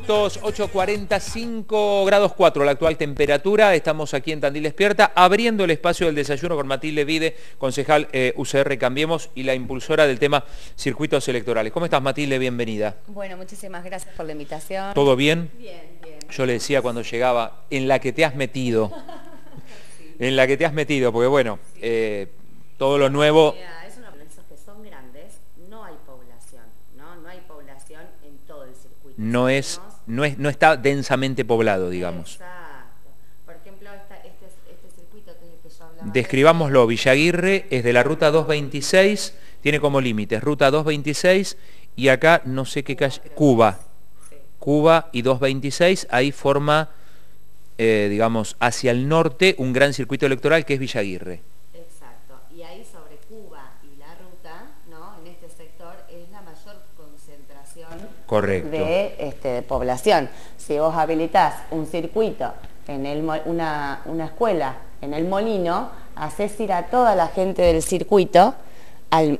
8.45 grados 4 la actual temperatura, estamos aquí en Tandil Despierta, abriendo el espacio del desayuno con Matilde Vide, concejal eh, UCR Cambiemos y la impulsora del tema circuitos electorales. ¿Cómo estás Matilde? Bienvenida. Bueno, muchísimas gracias por la invitación. ¿Todo bien? Bien, bien. Yo le decía cuando llegaba, en la que te has metido, en la que te has metido, porque bueno, eh, todo lo nuevo... no es, no está densamente poblado, digamos. Exacto. Por ejemplo, este, este, circuito Describámoslo, Villaguirre es de la ruta 226, tiene como límites ruta 226 y acá no sé qué calle, Cuba. Cuba y 226, ahí forma, eh, digamos, hacia el norte un gran circuito electoral que es Villaguirre. Cuba y la ruta, ¿no? En este sector es la mayor concentración este, de población. Si vos habilitás un circuito, en el, una, una escuela en el molino, haces ir a toda la gente del circuito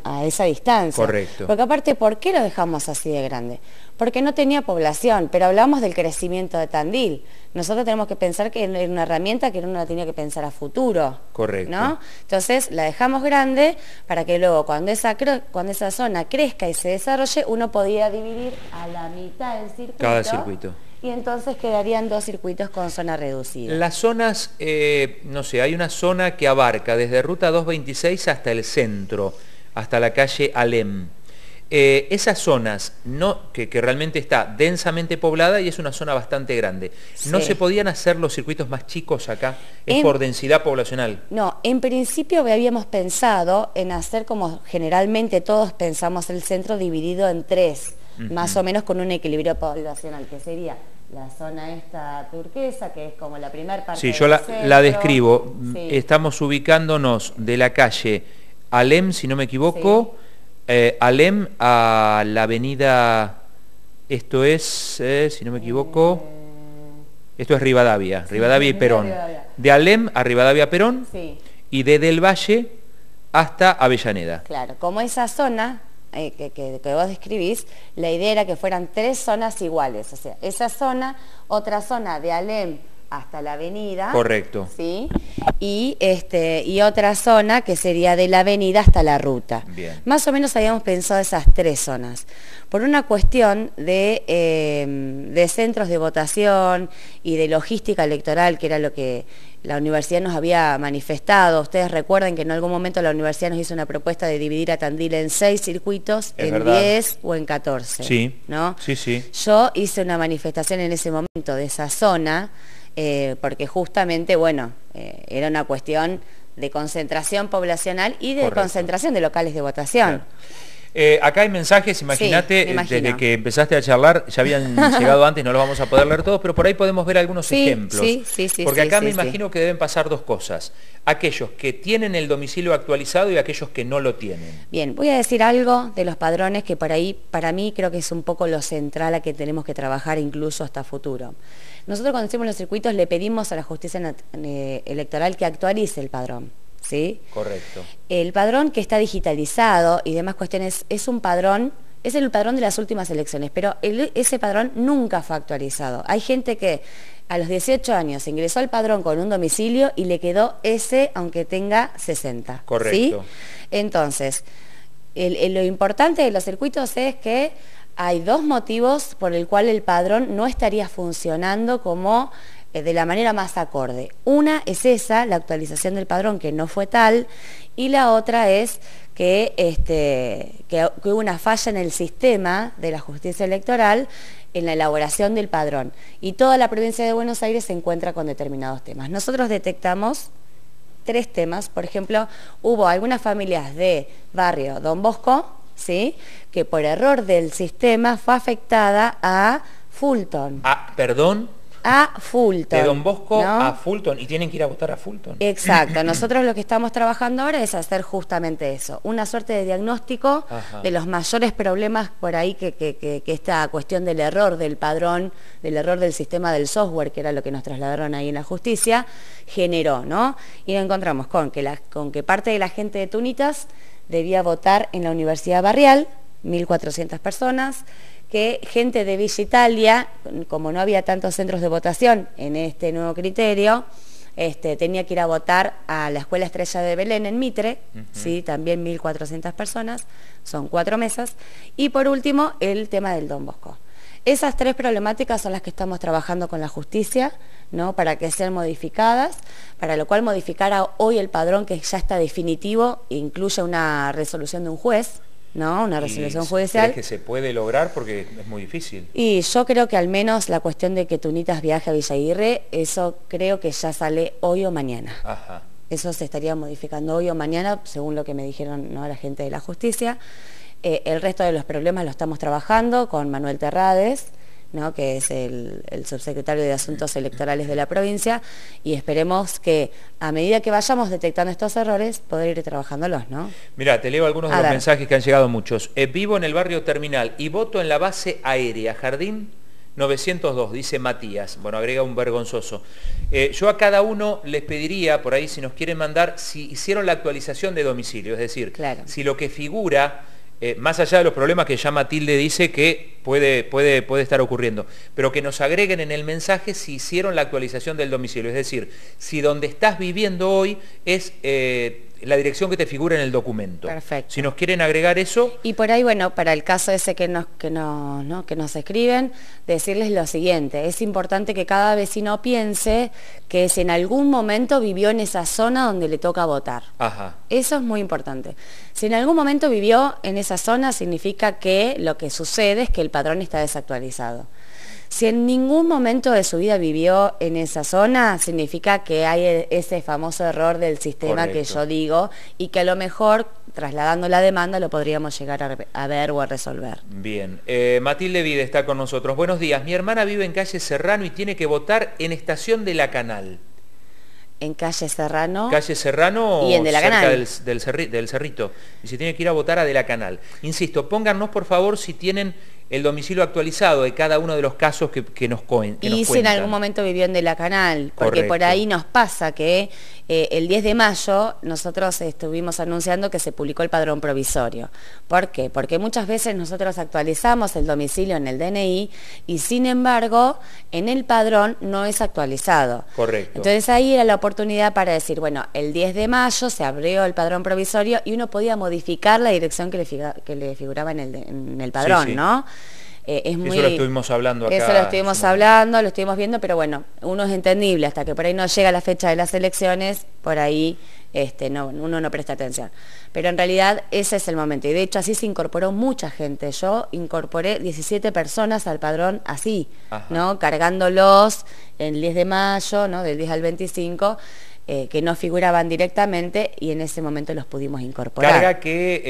a esa distancia. Correcto. Porque aparte, ¿por qué lo dejamos así de grande? Porque no tenía población, pero hablamos del crecimiento de Tandil. Nosotros tenemos que pensar que era una herramienta que uno la tenía que pensar a futuro. Correcto. ¿no? Entonces, la dejamos grande para que luego, cuando esa, cuando esa zona crezca y se desarrolle, uno podía dividir a la mitad del circuito. Cada circuito y entonces quedarían dos circuitos con zona reducida. Las zonas, eh, no sé, hay una zona que abarca desde Ruta 226 hasta el centro hasta la calle Alem. Eh, esas zonas no, que, realmente está densamente poblada y es una zona bastante grande. ¿No se podían hacer los circuitos más chicos acá? ¿Es por densidad poblacional? No, en principio habíamos pensado en hacer como generalmente todos pensamos el centro dividido en tres, más o menos con un equilibrio poblacional, que sería la zona esta turquesa, que es como la primera parte. Sí, yo la, describo. Estamos ubicándonos de la calle Alem, si no me equivoco, eh, Alem a la avenida, esto es, eh, si no me equivoco, eh. esto es Rivadavia, Rivadavia y Perón. De Alem a Rivadavia Perón y desde el Valle hasta Avellaneda. Claro, como esa zona que, que, vos describís, la idea era que fueran tres zonas iguales, o sea, esa zona, otra zona de Alem hasta la avenida. Correcto. ¿sí? Y, este, y otra zona que sería de la avenida hasta la ruta. Más o menos habíamos pensado esas tres zonas. Por una cuestión em, de, centros de votación y de logística electoral, que era lo que la universidad nos había manifestado. Ustedes recuerden que en algún momento la universidad nos hizo una propuesta de dividir a Tandil en seis circuitos, en diez o en catorce. Sí. ¿no? Sí, sí. Yo hice una manifestación en ese momento de esa zona eh, porque justamente, bueno, eh, era una cuestión de concentración poblacional y de concentración de locales de votación. Eh, acá hay mensajes, imagínate, desde que empezaste a charlar, ya habían llegado antes, no los vamos a poder leer todos, pero por ahí podemos ver algunos ejemplos. Porque acá me imagino que deben pasar dos cosas. Aquellos que tienen el domicilio actualizado y aquellos que no lo tienen. Bien, voy a decir algo de los padrones que por ahí, para mí, creo que es un poco lo central a que tenemos que trabajar incluso hasta futuro. Nosotros cuando hicimos los circuitos le pedimos a la justicia eh, electoral que actualice el padrón. ¿sí? Correcto. El padrón que está digitalizado y demás cuestiones es un padrón, es el padrón de las últimas elecciones, pero ese padrón nunca fue actualizado. Hay gente que a los 18 años ingresó al padrón con un domicilio y le quedó ese aunque tenga 60. Correcto. Entonces, lo importante de los circuitos es que hay dos motivos por el cual el padrón no estaría funcionando como eh, de la manera más acorde. Una es esa, la actualización del padrón, que no fue tal, y la otra es este, que hubo una falla en el sistema de la justicia electoral en la elaboración del padrón. Y toda la provincia de Buenos Aires se encuentra con determinados temas. Nosotros detectamos tres temas, por ejemplo, hubo algunas familias de barrio Don Bosco, ¿sí? que por error del sistema fue afectada a Fulton. Ah, perdón. A Fulton. De Don Bosco a Fulton y tienen que ir a votar a Fulton. Exacto, nosotros lo que estamos trabajando ahora es hacer justamente eso, una suerte de diagnóstico de los mayores problemas por ahí que, esta cuestión del error del padrón, del error del sistema del software, que era lo que nos trasladaron ahí en la justicia, generó, ¿no? Y encontramos con que, con que parte de la gente de Tunitas debía votar en la Universidad Barrial, 1.400 personas, que gente de Villa Italia, como no había tantos centros de votación en este nuevo criterio, este, tenía que ir a votar a la Escuela Estrella de Belén en Mitre, ¿sí? también 1.400 personas, son cuatro mesas. Y por último, el tema del Don Bosco. Esas tres problemáticas son las que estamos trabajando con la justicia ¿no? para que sean modificadas, para lo cual modificar hoy el padrón que ya está definitivo e incluye una resolución de un juez, ¿no? Una resolución judicial. que se puede lograr porque es muy difícil? Y yo creo que al menos la cuestión de que Tunitas viaje a Villaguirre, eso creo que ya sale hoy o mañana. Eso se estaría modificando hoy o mañana, según lo que me dijeron ¿no? la gente de la justicia. Eh, el resto de los problemas lo estamos trabajando con Manuel Terrades, que es el, subsecretario de Asuntos Electorales de la provincia, y esperemos que a medida que vayamos detectando estos errores, poder ir trabajándolos. ¿no? Mira, te leo algunos de los mensajes que han llegado muchos. Eh, vivo en el barrio Terminal y voto en la base aérea, Jardín 902, dice Matías. Bueno, agrega un vergonzoso. Eh, yo a cada uno les pediría, por ahí, si nos quieren mandar, si hicieron la actualización de domicilio, es decir, si lo que figura eh, más allá de los problemas que ya Matilde dice que puede, puede, puede estar ocurriendo, pero que nos agreguen en el mensaje si hicieron la actualización del domicilio, es decir, si donde estás viviendo hoy es... Eh, la dirección que te figura en el documento. Perfecto. Si nos quieren agregar eso... Y por ahí, bueno, para el caso ese que nos, que ¿no? escriben, decirles lo siguiente, es importante que cada vecino piense que si en algún momento vivió en esa zona donde le toca votar. Ajá. Eso es muy importante. Si en algún momento vivió en esa zona, significa que lo que sucede es que el padrón está desactualizado. Si en ningún momento de su vida vivió en esa zona, significa que hay e-, ese famoso error del sistema que yo digo y que a lo mejor trasladando la demanda lo podríamos llegar a, ver o a resolver. Bien, eh, Matilde Vide está con nosotros. Buenos días, mi hermana vive en calle Serrano y tiene que votar en estación de la Canal. En calle Serrano. Calle Serrano y en la cerca Del, Cerrito. Y se tiene que ir a votar a de la Canal. Insisto, póngannos, por favor si tienen el domicilio actualizado de cada uno de los casos que, nos, coen, y si en algún momento vivió en De la Canal, porque por ahí nos pasa que eh, el 10 de mayo nosotros estuvimos anunciando que se publicó el padrón provisorio. ¿Por qué? Porque muchas veces nosotros actualizamos el domicilio en el DNI y sin embargo en el padrón no es actualizado. Correcto. Entonces ahí era la oportunidad para decir, bueno, el 10 de mayo se abrió el padrón provisorio y uno podía modificar la dirección que le, que le figuraba en el, en el padrón, ¿no? Eh, Eso lo estuvimos hablando acá. Eso lo estuvimos hablando, lo estuvimos viendo, pero bueno, uno es entendible, hasta que por ahí no llega la fecha de las elecciones, por ahí este, no, uno no presta atención. Pero en realidad ese es el momento. Y de hecho así se incorporó mucha gente. Yo incorporé 17 personas al padrón así, ¿no? Cargándolos el 10 de mayo, ¿no? Del 10 al 25. Eh, que no figuraban directamente y en ese momento los pudimos incorporar. Carga que,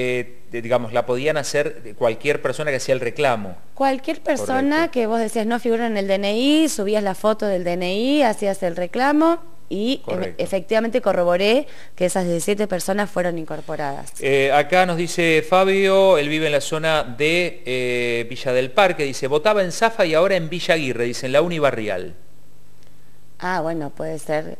eh, digamos, la podían hacer cualquier persona que hacía el reclamo. Cualquier persona que vos decías no figura en el DNI, subías la foto del DNI, hacías el reclamo y em, efectivamente corroboré que esas 17 personas fueron incorporadas. Eh, acá nos dice Fabio, él vive en la zona de Villa del Parque, dice, votaba en Zafa y ahora en Villa Aguirre, dice, en la Unibarrial. Ah, bueno, puede ser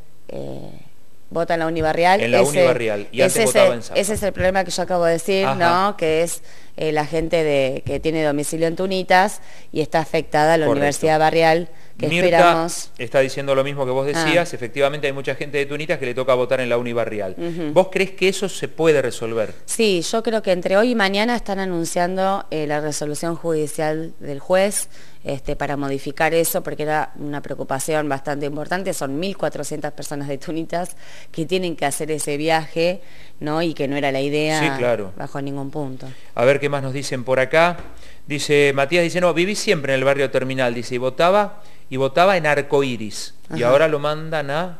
vota en la Unibarrial. En la ese, Y ese, Ese es el problema que yo acabo de decir, ¿no? Que es eh, la gente de, que tiene domicilio en Tunitas y está afectada a la Universidad Barrial. Que esperamos... está diciendo lo mismo que vos ah. decías. Efectivamente hay mucha gente de Tunitas que le toca votar en la Unibarrial. barrial ¿Vos crees que eso se puede resolver? Sí, yo creo que entre hoy y mañana están anunciando eh, la resolución judicial del juez este, para modificar eso, porque era una preocupación bastante importante. Son 1.400 personas de Tunitas que tienen que hacer ese viaje, ¿no? Y que no era la idea bajo ningún punto. A ver qué más nos dicen por acá. Dice, Matías dice, no, viví siempre en el barrio terminal, dice, y votaba, y votaba en arco iris. Y ahora lo mandan a,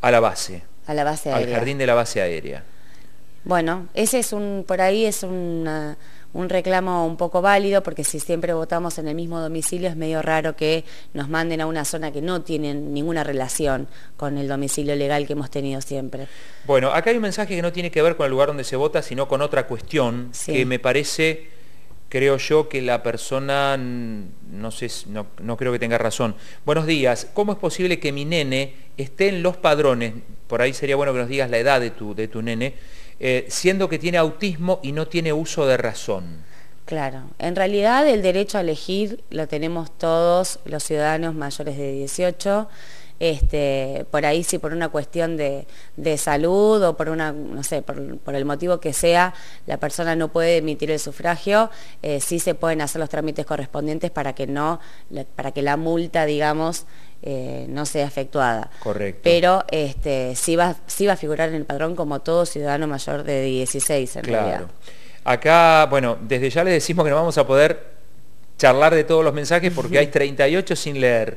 a la base. A la base aérea. Al jardín de la base aérea. Bueno, ese es un, por ahí es una un reclamo un poco válido, porque si siempre votamos en el mismo domicilio es medio raro que nos manden a una zona que no tiene ninguna relación con el domicilio legal que hemos tenido siempre. Bueno, acá hay un mensaje que no tiene que ver con el lugar donde se vota, sino con otra cuestión que me parece, creo yo, que la persona, no sé, no, creo que tenga razón. Buenos días, ¿cómo es posible que mi nene esté en los padrones? Por ahí sería bueno que nos digas la edad de tu, de tu nene eh, siendo que tiene autismo y no tiene uso de razón. Claro, en realidad el derecho a elegir lo tenemos todos los ciudadanos mayores de 18, este, por ahí si por una cuestión de, salud o por una, no sé, por, el motivo que sea, la persona no puede emitir el sufragio, eh, sí se pueden hacer los trámites correspondientes para que no, para que la multa, digamos, eh, no sea efectuada. Correcto. Pero este, sí, va, a figurar en el padrón como todo ciudadano mayor de 16 en claro. realidad. Acá, bueno, desde ya le decimos que no vamos a poder charlar de todos los mensajes porque hay 38 sin leer.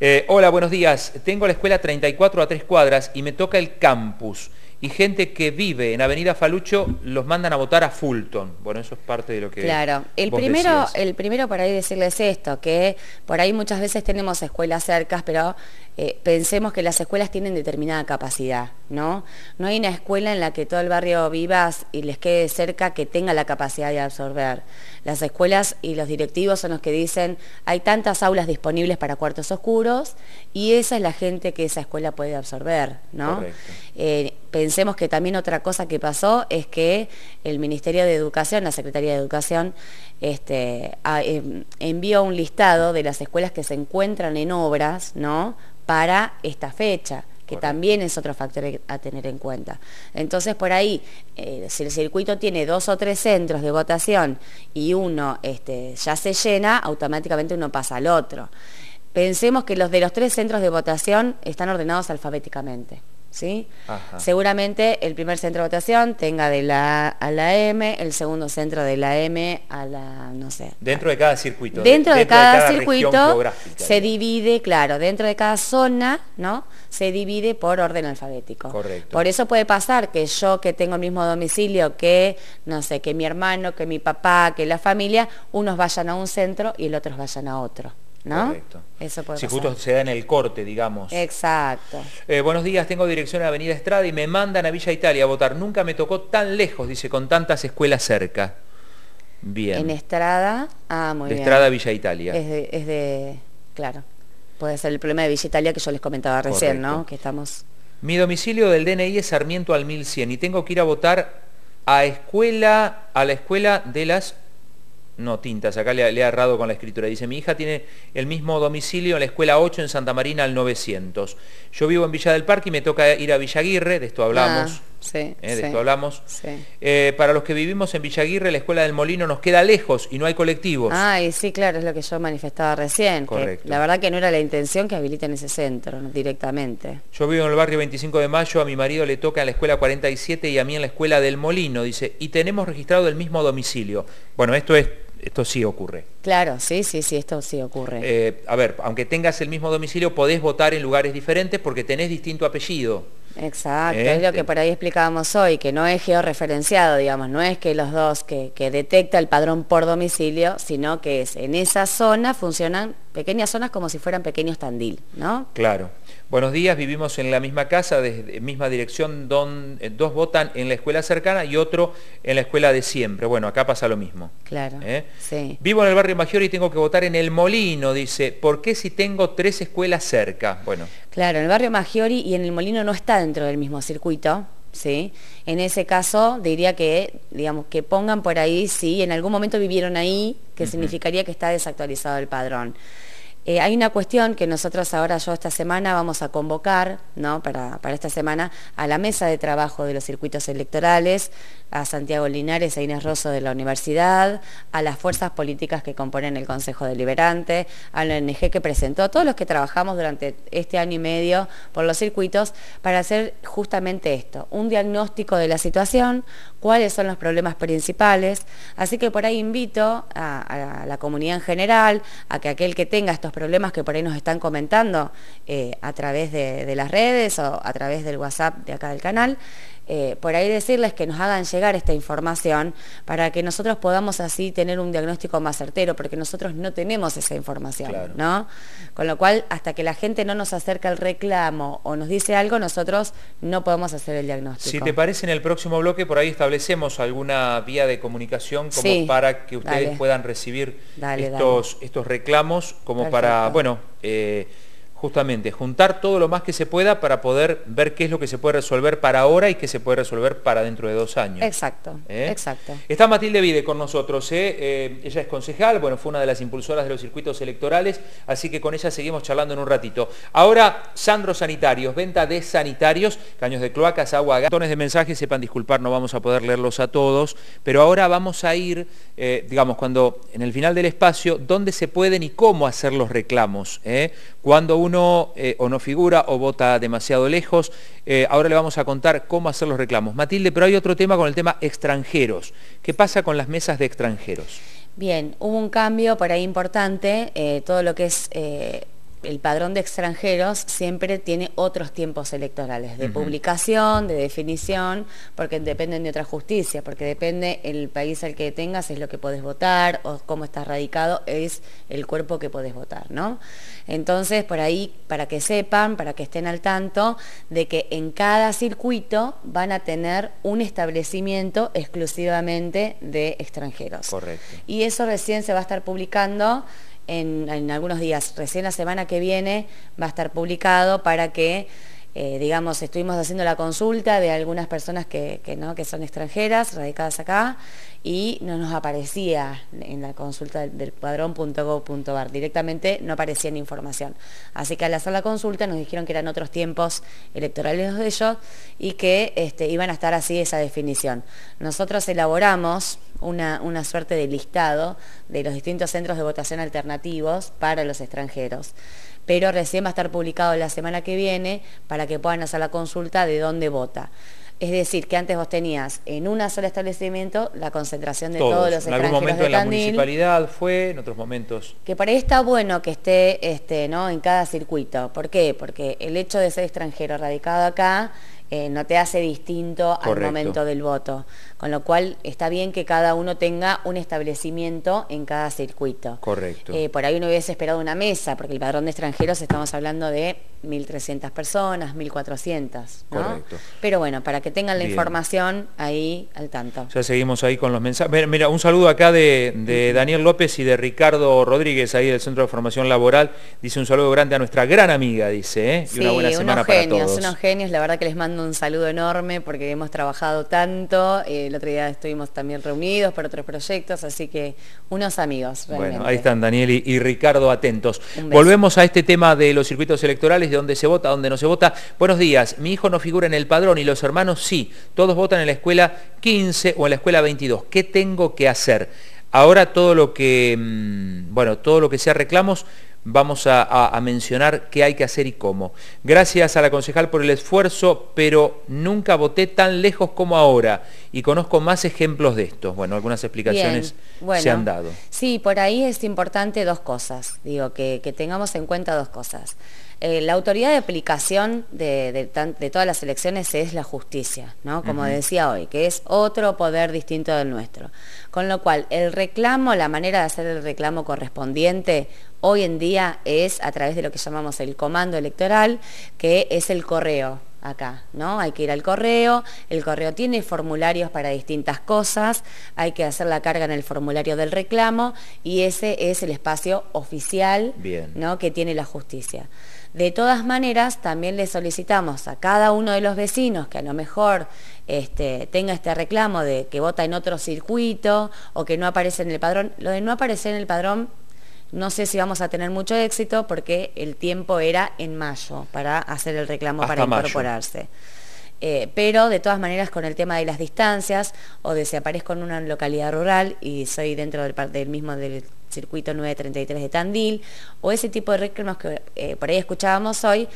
Eh, hola, buenos días. Tengo la escuela 34 a 3 cuadras y me toca el campus y gente que vive en Avenida Falucho los mandan a votar a Fulton. Bueno, eso es parte de lo que... Claro, el, primero, el primero por ahí decirles esto, que por ahí muchas veces tenemos escuelas cercas, pero eh, pensemos que las escuelas tienen determinada capacidad. ¿no? No hay una escuela en la que todo el barrio vivas y les quede cerca que tenga la capacidad de absorber. Las escuelas y los directivos son los que dicen, hay tantas aulas disponibles para cuartos oscuros y esa es la gente que esa escuela puede absorber, ¿no? Eh, pensemos que también otra cosa que pasó es que el Ministerio de Educación, la Secretaría de Educación, este, em, envió un listado de las escuelas que se encuentran en obras, ¿no? Para esta fecha que también es otro factor e, a tener en cuenta. Entonces, por ahí, eh, si el circuito tiene dos o tres centros de votación y uno este, ya se llena, automáticamente uno pasa al otro. Pensemos que los de los tres centros de votación están ordenados alfabéticamente. Seguramente el primer centro de votación tenga de la A a la M, el segundo centro de la M a la, no sé. Dentro de cada circuito. Dentro, de, cada, circuito se divide, claro, dentro de cada zona, ¿no? Se divide por orden alfabético. Correcto. Por eso puede pasar que yo que tengo el mismo domicilio que, no sé, que mi hermano, que mi papá, que la familia, unos vayan a un centro y el otros vayan a otro si justo se da en el corte, digamos. Exacto. Eh, buenos días, tengo dirección a Avenida Estrada y me mandan a Villa Italia a votar. Nunca me tocó tan lejos, dice, con tantas escuelas cerca. Bien. En Estrada, ah, muy de Estrada Villa Italia. Es de, claro, puede ser el problema de Villa Italia que yo les comentaba recién, ¿no? Que estamos... Mi domicilio del DNI es Sarmiento al 1100 y tengo que ir a votar a escuela, a la escuela de las no, tintas, acá le, le, ha errado con la escritura. Dice, mi hija tiene el mismo domicilio en la escuela 8 en Santa Marina al 900. Yo vivo en Villa del Parque y me toca ir a Villaguirre, de esto hablamos. Ah, eh, de esto hablamos. Eh, para los que vivimos en Villaguirre, la escuela del Molino nos queda lejos y no hay colectivos. ay, sí, claro, es lo que yo manifestaba recién. Correcto. la verdad que no era la intención que habiliten ese centro directamente. Yo vivo en el barrio 25 de Mayo, a mi marido le toca en la escuela 47 y a mí en la escuela del Molino, dice, y tenemos registrado el mismo domicilio. Bueno, esto es esto sí ocurre. Claro, sí, sí, sí, esto sí ocurre. Eh, a ver, aunque tengas el mismo domicilio, podés votar en lugares diferentes porque tenés distinto apellido. Exacto, ¿Eh? es lo que eh. por ahí explicábamos hoy, que no es georreferenciado, digamos, no es que los dos, que, que, detecta el padrón por domicilio, sino que es en esa zona funcionan pequeñas zonas como si fueran pequeños tandil, ¿no? Claro. Buenos días, vivimos en la misma casa, de eh, misma dirección, eh, dos votan en la escuela cercana y otro en la escuela de siempre. Bueno, acá pasa lo mismo. Claro. ¿eh? Sí. Vivo en el barrio Mayor y tengo que votar en el Molino, dice. ¿Por qué si tengo tres escuelas cerca? Bueno. Claro, en el barrio Maggiori y en el Molino no está dentro del mismo circuito. ¿sí? En ese caso diría que, digamos, que pongan por ahí, si en algún momento vivieron ahí, que significaría que está desactualizado el padrón. Eh, hay una cuestión que nosotros ahora, yo esta semana, vamos a convocar, para esta semana, a la mesa de trabajo de los circuitos electorales, a Santiago Linares e Inés Rosso de la Universidad, a las fuerzas políticas que componen el Consejo Deliberante, a la ONG que presentó, a todos los que trabajamos durante este año y medio por los circuitos para hacer justamente esto, un diagnóstico de la situación, cuáles son los problemas principales, así que por ahí invito a, la comunidad en general, a que aquel que tenga estos problemas que por ahí nos están comentando eh, a través de, de las redes o a través del WhatsApp de acá del canal, eh, por ahí decirles que nos hagan llegar esta información para que nosotros podamos así tener un diagnóstico más certero, porque nosotros no tenemos esa información, ¿no? Con lo cual, hasta que la gente no nos acerca el reclamo o nos dice algo, nosotros no podemos hacer el diagnóstico. Si te parece, en el próximo bloque por ahí establecemos alguna vía de comunicación como para que ustedes puedan recibir estos, estos reclamos, como para, bueno, eh, justamente juntar todo lo más que se pueda para poder ver qué es lo que se puede resolver para ahora y qué se puede resolver para dentro de dos años. Exacto, ¿Eh? exacto. Está Matilde Vide con nosotros, ¿eh? Eh, ella es concejal, bueno, fue una de las impulsoras de los circuitos electorales, así que con ella seguimos charlando en un ratito. Ahora, Sandro Sanitarios, venta de sanitarios, caños de cloacas, agua, gatones de mensajes, sepan disculpar, no vamos a poder leerlos a todos, pero ahora vamos a ir, digamos, cuando en el final del espacio, dónde se pueden y cómo hacer los reclamos, cuando uno eh, o no figura o vota demasiado lejos. Eh, ahora le vamos a contar cómo hacer los reclamos. Matilde, pero hay otro tema con el tema extranjeros. ¿Qué pasa con las mesas de extranjeros? Bien, hubo un cambio por ahí importante, eh, todo lo que es el padrón de extranjeros siempre tiene otros tiempos electorales, de publicación, de definición, porque dependen de otra justicia, porque depende el país al que tengas, es lo que podés votar, o cómo estás radicado, es el cuerpo que podés votar, ¿no? Entonces, por ahí, para que sepan, para que estén al tanto, de que en cada circuito van a tener un establecimiento exclusivamente de extranjeros. Correcto. Y eso recién se va a estar publicando en, algunos días, recién la semana que viene va a estar publicado para que eh, digamos, estuvimos haciendo la consulta de algunas personas que, son extranjeras, radicadas acá, y no nos aparecía en la consulta del, del padrón.gov.ar, directamente no aparecía en información. Así que al hacer la consulta nos dijeron que eran otros tiempos electorales de ellos y que este, iban a estar así esa definición. Nosotros elaboramos una suerte de listado de los distintos centros de votación alternativos para los extranjeros pero recién va a estar publicado la semana que viene para que puedan hacer la consulta de dónde vota. Es decir, que antes vos tenías en un solo establecimiento la concentración de todos, los extranjeros de la municipalidad fue, en otros momentos... Que para ahí está bueno que esté este, ¿no? en cada circuito. ¿Por qué? Porque el hecho de ser extranjero radicado acá eh, no te hace distinto al momento del voto con lo cual está bien que cada uno tenga un establecimiento en cada circuito. Correcto. Eh, por ahí uno hubiese esperado una mesa, porque el padrón de extranjeros estamos hablando de 1.300 personas, 1.400. ¿no? Correcto. Pero bueno, para que tengan la información ahí al tanto. Ya seguimos ahí con los mensajes. Mira, un saludo acá de, Daniel López y de Ricardo Rodríguez, ahí del Centro de Formación Laboral. Dice un saludo grande a nuestra gran amiga, dice, ¿eh? y una buena semana para todos. unos genios. La verdad que les mando un saludo enorme porque hemos trabajado tanto. Eh, el otro día estuvimos también reunidos para otros proyectos, así que unos amigos Bueno, ahí están Daniel y, Ricardo atentos. Volvemos a este tema de los circuitos electorales, de dónde se vota, dónde no se vota. Buenos días, mi hijo no figura en el padrón y los hermanos sí, todos votan en la escuela 15 o en la escuela 22. ¿Qué tengo que hacer? Ahora todo lo que, mm, bueno, todo lo que sea reclamos vamos a, mencionar qué hay que hacer y cómo. Gracias a la concejal por el esfuerzo, pero nunca voté tan lejos como ahora y conozco más ejemplos de esto. Bueno, algunas explicaciones se han dado. Sí, por ahí es importante dos cosas, digo, que, tengamos en cuenta dos cosas. Eh, la autoridad de aplicación de, todas las elecciones es la justicia, ¿no? Como decía hoy, que es otro poder distinto del nuestro. Con lo cual, el reclamo, la manera de hacer el reclamo correspondiente hoy en día es a través de lo que llamamos el comando electoral, que es el correo acá, ¿no? Hay que ir al correo, el correo tiene formularios para distintas cosas, hay que hacer la carga en el formulario del reclamo y ese es el espacio oficial ¿no? que tiene la justicia. De todas maneras, también le solicitamos a cada uno de los vecinos que a lo mejor este, tenga este reclamo de que vota en otro circuito o que no aparece en el padrón. Lo de no aparecer en el padrón no sé si vamos a tener mucho éxito porque el tiempo era en mayo para hacer el reclamo para incorporarse. Eh, pero de todas maneras con el tema de las distancias o de si aparezco en una localidad rural y soy dentro del, mismo del circuito 933 de Tandil o ese tipo de reclamos que eh, por ahí escuchábamos hoy,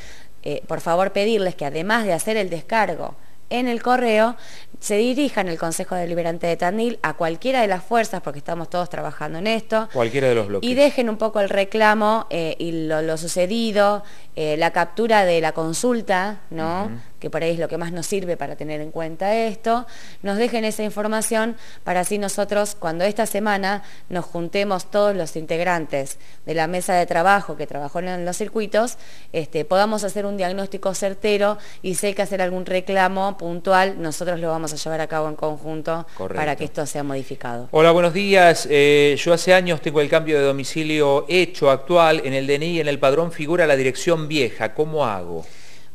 eh, por favor pedirles que además de hacer el descargo, en el correo, se dirijan el Consejo Deliberante de Tandil a cualquiera de las fuerzas, porque estamos todos trabajando en esto. Cualquiera de los bloques. Y dejen un poco el reclamo eh, y lo, sucedido, eh, la captura de la consulta, ¿no? que por ahí es lo que más nos sirve para tener en cuenta esto, nos dejen esa información para así nosotros cuando esta semana nos juntemos todos los integrantes de la mesa de trabajo que trabajó en los circuitos, este, podamos hacer un diagnóstico certero y si hay que hacer algún reclamo puntual, nosotros lo vamos a llevar a cabo en conjunto para que esto sea modificado. Hola, buenos días. Eh, yo hace años tengo el cambio de domicilio hecho actual en el DNI, en el padrón figura la dirección vieja. ¿Cómo hago?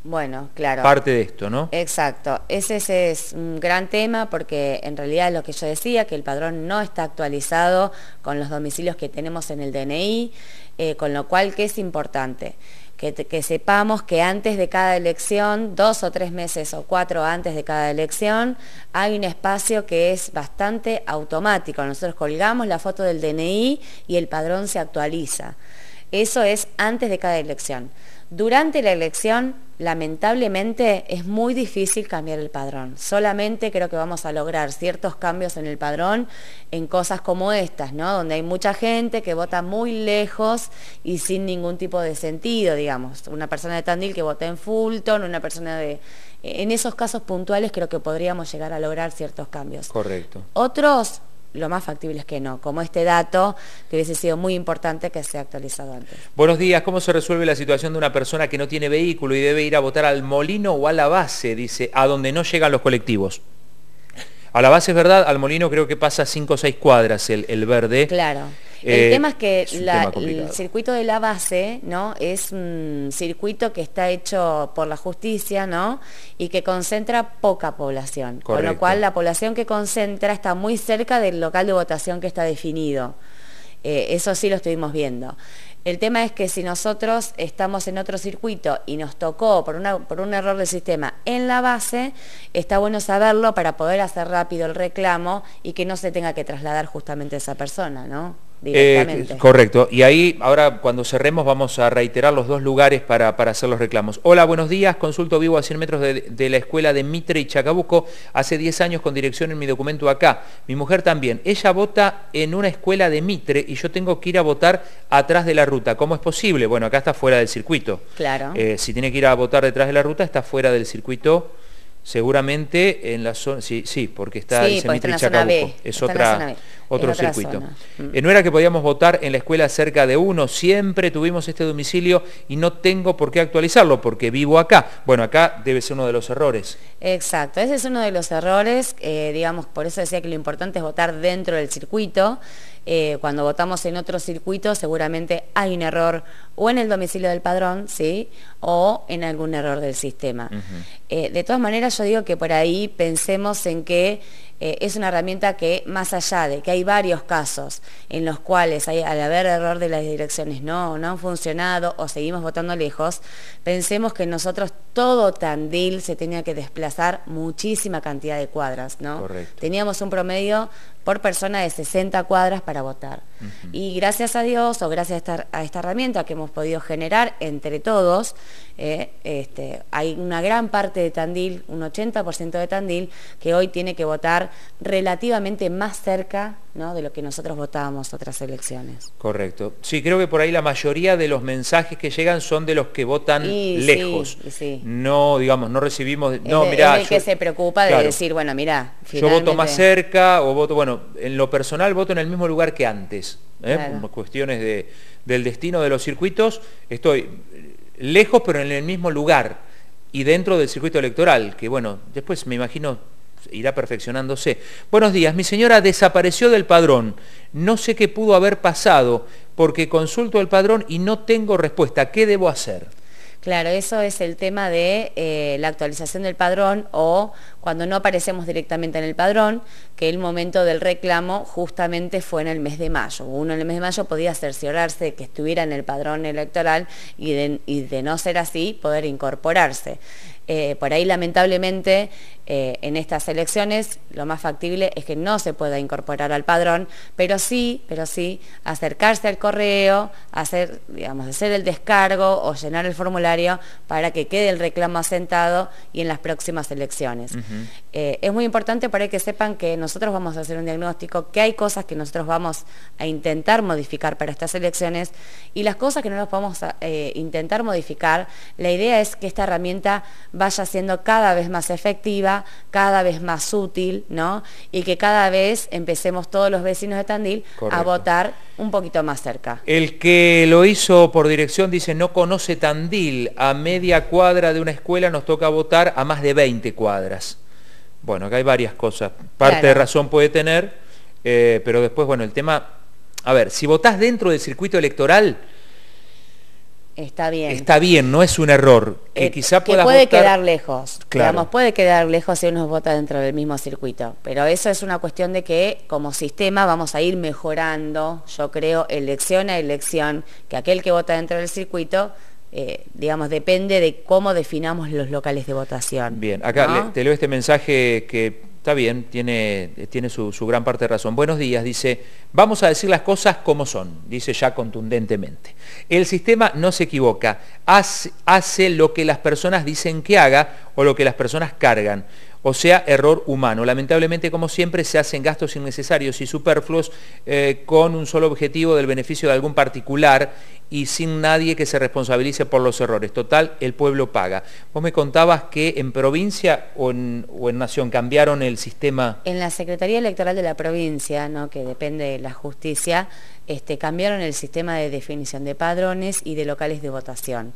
Bueno, claro. Parte de esto, ¿no? Exacto. Ese, es un gran tema porque en realidad lo que yo decía, que el padrón no está actualizado con los domicilios que tenemos en el DNI, eh, con lo cual, que es importante? que, sepamos que antes de cada elección, dos o tres meses o cuatro antes de cada elección, hay un espacio que es bastante automático. Nosotros colgamos la foto del DNI y el padrón se actualiza. Eso es antes de cada elección. Durante la elección, lamentablemente, es muy difícil cambiar el padrón. Solamente creo que vamos a lograr ciertos cambios en el padrón en cosas como estas, ¿no? Donde hay mucha gente que vota muy lejos y sin ningún tipo de sentido, digamos. Una persona de Tandil que vota en Fulton, una persona de... En esos casos puntuales creo que podríamos llegar a lograr ciertos cambios. Correcto. Otros lo más factible es que no, como este dato que hubiese sido muy importante que se ha actualizado antes. Buenos días, ¿cómo se resuelve la situación de una persona que no tiene vehículo y debe ir a votar al molino o a la base, dice, a donde no llegan los colectivos? A la base es verdad, al molino creo que pasa 5 o 6 cuadras el, el verde. Claro. El eh, tema es que el circuito de la base, ¿no? Es un circuito que está hecho por la justicia, Y que concentra poca población. Con lo cual la población que concentra está muy cerca del local de votación que está definido. Eh, eso sí lo estuvimos viendo. El tema es que si nosotros estamos en otro circuito y nos tocó por, por, un error del sistema en la base, está bueno saberlo para poder hacer rápido el reclamo y que no se tenga que trasladar justamente a esa persona, ¿no? Eh, correcto. Y ahí, ahora cuando cerremos, vamos a reiterar los dos lugares para, para hacer los reclamos. Hola, buenos días. Consulto vivo a 100 metros de, la escuela de Mitre y Chacabuco. Hace 10 años con dirección en mi documento acá. Mi mujer también. Ella vota en una escuela de Mitre y yo tengo que ir a votar atrás de la ruta. ¿Cómo es posible? Bueno, acá está fuera del circuito. Claro. Eh, si tiene que ir a votar detrás de la ruta, está fuera del circuito seguramente en la zona, sí, sí, porque está en es otra, otro circuito. Eh, mm. no era que podíamos votar en la escuela cerca de uno, siempre tuvimos este domicilio y no tengo por qué actualizarlo porque vivo acá. Bueno, acá debe ser uno de los errores. Exacto, ese es uno de los errores, eh, digamos, por eso decía que lo importante es votar dentro del circuito. Eh, cuando votamos en otro circuito seguramente hay un error o en el domicilio del padrón, ¿sí? O en algún error del sistema. Eh, de todas maneras, yo digo que por ahí pensemos en que eh, es una herramienta que, más allá de que hay varios casos en los cuales al haber error de las direcciones no, no han funcionado o seguimos votando lejos, pensemos que nosotros todo Tandil se tenía que desplazar muchísima cantidad de cuadras, Teníamos un promedio por persona de 60 cuadras para votar. Y gracias a Dios o gracias a esta herramienta que hemos podido generar entre todos, eh, este, hay una gran parte de Tandil, un 80% de Tandil, que hoy tiene que votar relativamente más cerca ¿no? de lo que nosotros votábamos otras elecciones. Correcto. Sí, creo que por ahí la mayoría de los mensajes que llegan son de los que votan lejos. No, digamos, no recibimos... no, mira el que se preocupa de decir, bueno, mira, Yo voto más cerca o voto, bueno, en lo personal voto en el mismo lugar que antes. ¿eh? cuestiones de, del destino de los circuitos, estoy lejos pero en el mismo lugar y dentro del circuito electoral, que bueno, después me imagino irá perfeccionándose. Buenos días, mi señora desapareció del padrón, no sé qué pudo haber pasado porque consulto el padrón y no tengo respuesta, ¿qué debo hacer? Claro, eso es el tema de eh, la actualización del padrón o cuando no aparecemos directamente en el padrón, que el momento del reclamo justamente fue en el mes de mayo. Uno en el mes de mayo podía cerciorarse de que estuviera en el padrón electoral y de, no ser así, poder incorporarse. Eh, por ahí lamentablemente eh, en estas elecciones lo más factible es que no se pueda incorporar al padrón, pero sí, pero sí, acercarse al correo, hacer, hacer el descargo o llenar el formulario para que quede el reclamo asentado y en las próximas elecciones. Eh, es muy importante para que sepan que nosotros vamos a hacer un diagnóstico, que hay cosas que nosotros vamos a intentar modificar para estas elecciones y las cosas que no las vamos a eh, intentar modificar, la idea es que esta herramienta vaya siendo cada vez más efectiva cada vez más útil, ¿no? Y que cada vez empecemos todos los vecinos de Tandil a votar un poquito más cerca. El que lo hizo por dirección dice, no conoce Tandil, a media cuadra de una escuela nos toca votar a más de 20 cuadras. Bueno, acá hay varias cosas. Parte de razón puede tener, eh, pero después, bueno, el tema... A ver, si votás dentro del circuito electoral, Está bien. Está bien, no es un error. Que eh, quizá que puede quedar lejos. Claro. Digamos, puede quedar lejos si uno vota dentro del mismo circuito. Pero eso es una cuestión de que como sistema vamos a ir mejorando, yo creo, elección a elección, que aquel que vota dentro del circuito eh, digamos, depende de cómo definamos los locales de votación. Bien, acá te leo este mensaje que Está bien, tiene, tiene su, gran parte de razón. Buenos días, dice, vamos a decir las cosas como son, dice ya contundentemente. El sistema no se equivoca, hace, lo que las personas dicen que haga o lo que las personas cargan. O sea, error humano. Lamentablemente, como siempre, se hacen gastos innecesarios y superfluos eh, con un solo objetivo del beneficio de algún particular y sin nadie que se responsabilice por los errores. Total, el pueblo paga. Vos me contabas que en provincia o en, nación cambiaron el sistema... En la Secretaría Electoral de la provincia, ¿no? que depende de la justicia, este, cambiaron el sistema de definición de padrones y de locales de votación.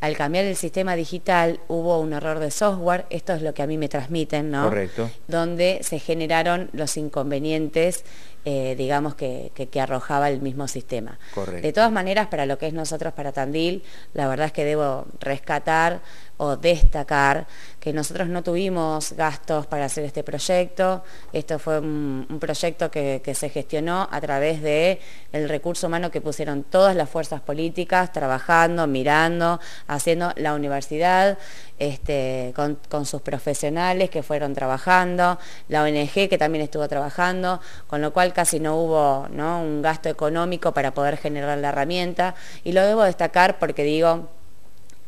Al cambiar el sistema digital hubo un error de software, esto es lo que a mí me transmiten, ¿no? Correcto. Donde se generaron los inconvenientes eh, digamos, que, arrojaba el mismo sistema. De todas maneras, para lo que es nosotros, para Tandil, la verdad es que debo rescatar o destacar que nosotros no tuvimos gastos para hacer este proyecto. Esto fue un, proyecto que, se gestionó a través del el recurso humano que pusieron todas las fuerzas políticas, trabajando, mirando, haciendo la universidad este, con, sus profesionales que fueron trabajando, la ONG que también estuvo trabajando, con lo cual casi no hubo un gasto económico para poder generar la herramienta. Y lo debo destacar porque digo,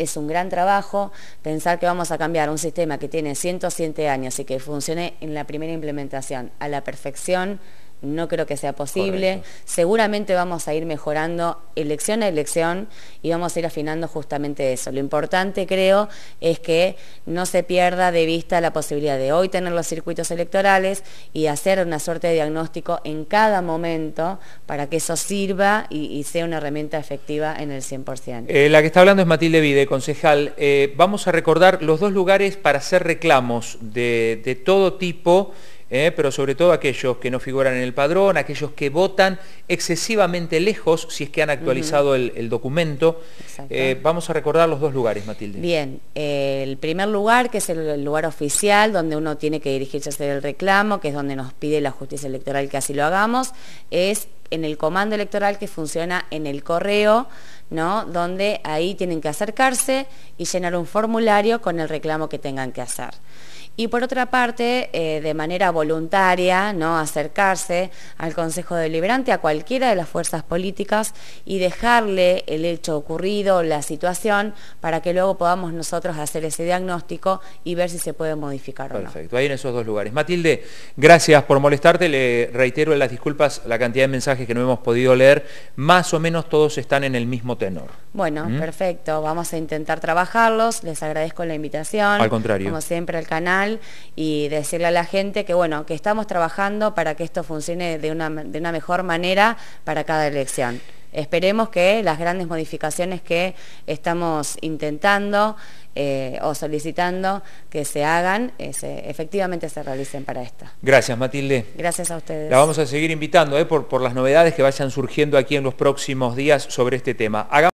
es un gran trabajo. Pensar que vamos a cambiar un sistema que tiene 107 años y que funcione en la primera implementación a la perfección no creo que sea posible. Seguramente vamos a ir mejorando elección a elección y vamos a ir afinando justamente eso. Lo importante creo es que no se pierda de vista la posibilidad de hoy tener los circuitos electorales y hacer una suerte de diagnóstico en cada momento para que eso sirva y, sea una herramienta efectiva en el 100%. Eh, la que está hablando es Matilde Vide, concejal. Eh, vamos a recordar los dos lugares para hacer reclamos de todo tipo ¿eh? pero sobre todo aquellos que no figuran en el padrón, aquellos que votan excesivamente lejos, si es que han actualizado el, documento. Eh, vamos a recordar los dos lugares, Matilde. Bien, eh, el primer lugar, que es el, lugar oficial, donde uno tiene que dirigirse a hacer el reclamo, que es donde nos pide la justicia electoral que así lo hagamos, es en el comando electoral que funciona en el correo, donde ahí tienen que acercarse y llenar un formulario con el reclamo que tengan que hacer y por otra parte, eh, de manera voluntaria, ¿no? acercarse al Consejo Deliberante, a cualquiera de las fuerzas políticas y dejarle el hecho ocurrido, la situación, para que luego podamos nosotros hacer ese diagnóstico y ver si se puede modificar Perfecto. o no. Perfecto, ahí en esos dos lugares. Matilde, gracias por molestarte, le reitero las disculpas la cantidad de mensajes que no hemos podido leer, más o menos todos están en el mismo tenor. Bueno, ¿Mm? perfecto, vamos a intentar trabajarlos, les agradezco la invitación. Al contrario. Como siempre al canal y decirle a la gente que bueno, que estamos trabajando para que esto funcione de una, de una mejor manera para cada elección. Esperemos que las grandes modificaciones que estamos intentando eh, o solicitando que se hagan, eh, efectivamente se realicen para esta. Gracias Matilde. Gracias a ustedes. La vamos a seguir invitando eh, por, por, las novedades que vayan surgiendo aquí en los próximos días sobre este tema.